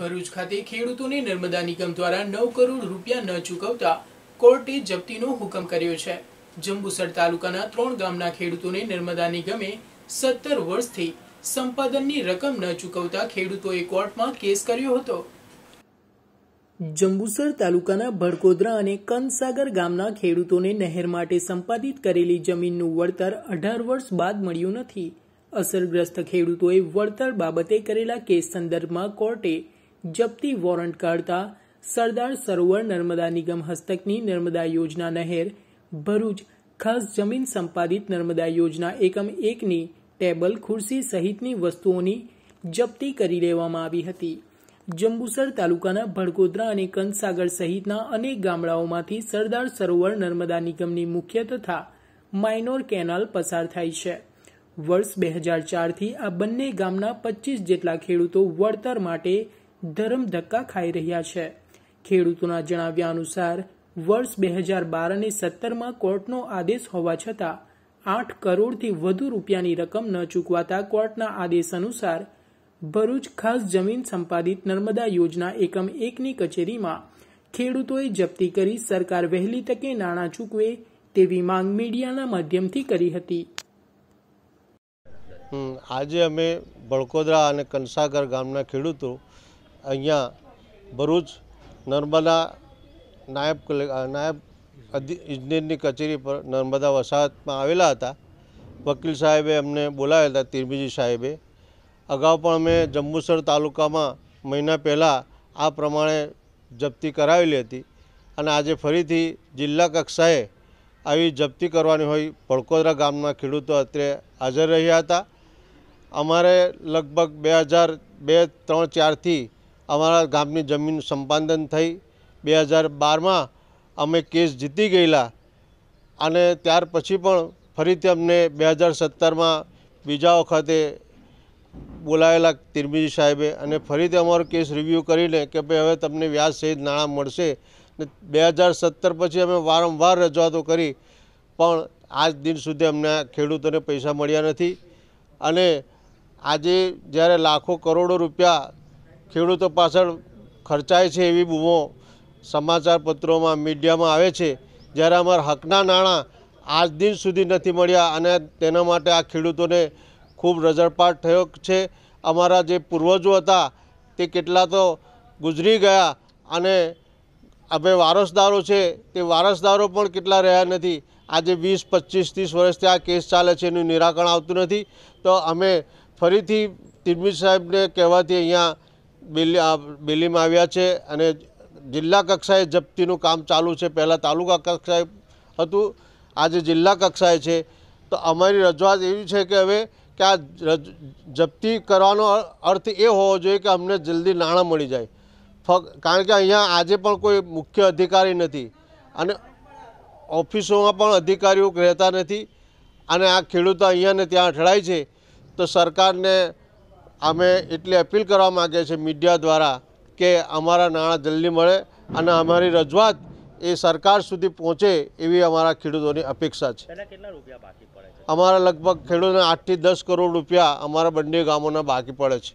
ભરૂચ ખાતે ખેડૂતોને નર્મદા નિગમ દ્વારા નવ કરોડ રૂપિયા ન ચૂકવતા કોર્ટે જપ્તીનો હુકમ કર્યો છે જંબુસર તાલુકાના ત્રણ ગામના ખેડૂતોને નર્મદા નિગમે સત્તર વર્ષથી સંપાદનની રકમ ન ચૂકવતા ખેડૂતોએ કોર્ટમાં કેસ કર્યો હતો જંબુસર તાલુકાના ભડકોદરા અને કંદસાગર ગામના ખેડૂતોને નહેર માટે સંપાદિત કરેલી જમીનનું વળતર અઢાર વર્ષ બાદ મળ્યું નથી અસરગ્રસ્ત ખેડૂતોએ વળતર બાબતે કરેલા કેસ સંદર્ભમાં કોર્ટે જપ્તી વોરંટ કાઢતા સરદાર સરોવર નર્મદા નિગમ હસ્તકની નર્મદા યોજના નહેર ભરૂચ ખાસ જમીન સંપાદિત નર્મદા યોજના એકમ એકની ટેબલ ખુરશી સહિતની વસ્તુઓની જપ્તી કરી લેવામાં આવી હતી જંબુસર તાલુકાના ભડકોદરા અને કંસાગર સહિતના અનેક ગામડાઓમાંથી સરદાર સરોવર નર્મદા નિગમની મુખ્ય તથા માઇનોર કેનાલ પસાર થાય છે વર્ષ બે હજાર ચારથી આ બંને ગામના પચીસ જેટલા ખેડૂતો વળતર માટે ધરમ ધક્કા ખાઈ રહ્યા છે ખેડૂતોના જણાવ્યા અનુસાર વર્ષ બે હજાર બાર અને સત્તરમાં કોર્ટનો આદેશ હોવા છતાં આઠ કરોડથી વધુ રૂપિયાની રકમ ન ચૂકવાતા કોર્ટના આદેશ અનુસાર ભરૂચ ખાસ જમીન સંપાદિત નર્મદા યોજના એકમ એકની કચેરીમાં ખેડૂતોએ જપ્તી કરી સરકાર વહેલી તકે નાણાં ચૂકવે તેવી માંગ મીડિયાના માધ્યમથી કરી હતી આજે અમે બળકોદરા અને કંસાગર ગામના ખેડૂતો અહીંયા ભરૂચ નર્મદા નાયબ નાયબ ઇજનેરની કચેરી પર નર્મદા વસાહતમાં આવેલા હતા વકીલ સાહેબે અમને બોલાવ્યા હતા તિરમીજી સાહેબે અગાઉ પણ અમે જંબુસર તાલુકામાં મહિના પહેલાં આ પ્રમાણે જપ્તી કરાવેલી હતી અને આજે ફરીથી જિલ્લા કક્ષાએ આવી જપ્તી કરવાની હોય ભડકોદરા ગામના ખેડૂતો અત્રે હાજર રહ્યા હતા અમારે લગભગ બે હજાર બે ત્રણ ચારથી અમારા ગામની જમીન સંપાદન થઈ બે હજાર બારમાં અમે કેસ જીતી ગયેલા અને ત્યાર પછી પણ ફરીથી અમને બે હજાર સત્તરમાં બીજા વખતે બોલાયેલા તિરમીજી સાહેબે અને ફરીથી અમારો કેસ રિવ્યૂ કરીને કે ભાઈ હવે તમને વ્યાજ સહિત નાણાં મળશે ને બે હજાર સત્તર પછી અમે વારંવાર રજૂઆતો કરી પણ આજ દિન સુધી અમને ખેડૂતોને પૈસા મળ્યા નથી અને આજે જ્યારે લાખો કરોડો રૂપિયા ખેડૂતો પાછળ ખર્ચાય છે એવી બૂમો સમાચારપત્રોમાં મીડિયામાં આવે છે જ્યારે અમારા હકના નાણાં આજ દિન સુધી નથી મળ્યા અને તેના માટે આ ખેડૂતોને ખૂબ રઝળપાટ થયો છે અમારા જે પૂર્વજો હતા તે કેટલા તો ગુજરી ગયા અને હવે વારસદારો છે તે વારસદારો પણ કેટલા રહ્યા નથી આજે વીસ પચીસ ત્રીસ વર્ષથી આ કેસ ચાલે છે એનું નિરાકરણ આવતું નથી તો અમે ફરીથી તિરમી સાહેબને કહેવાથી અહીંયા બિલ્લી બિલ્લીમાં આવ્યા છે અને જિલ્લા કક્ષાએ જપ્તીનું કામ ચાલુ છે પહેલાં તાલુકા કક્ષાએ હતું આજે જિલ્લા કક્ષાએ છે તો અમારી રજૂઆત એવી છે કે હવે કે આ જપ્તી કરવાનો અર્થ એ હોવો જોઈએ કે અમને જલ્દી નાણાં મળી જાય ફક્ત કારણ કે અહીંયા આજે પણ કોઈ મુખ્ય અધિકારી નથી અને ઓફિસોમાં પણ અધિકારીઓ રહેતા નથી અને આ ખેડૂતો અહીંયા ને ત્યાં અઠડાય છે તો સરકારને અમે એટલી અપીલ કરવા માગીએ છીએ મીડિયા દ્વારા કે અમારા નાણાં જલ્દી મળે અને અમારી રજૂઆત એ સરકાર સુધી પહોંચે એવી અમારા ખેડૂતોની અપેક્ષા છે અમારા લગભગ ખેડૂતોને આઠથી દસ કરોડ રૂપિયા અમારા બંને ગામોના બાકી પડે છે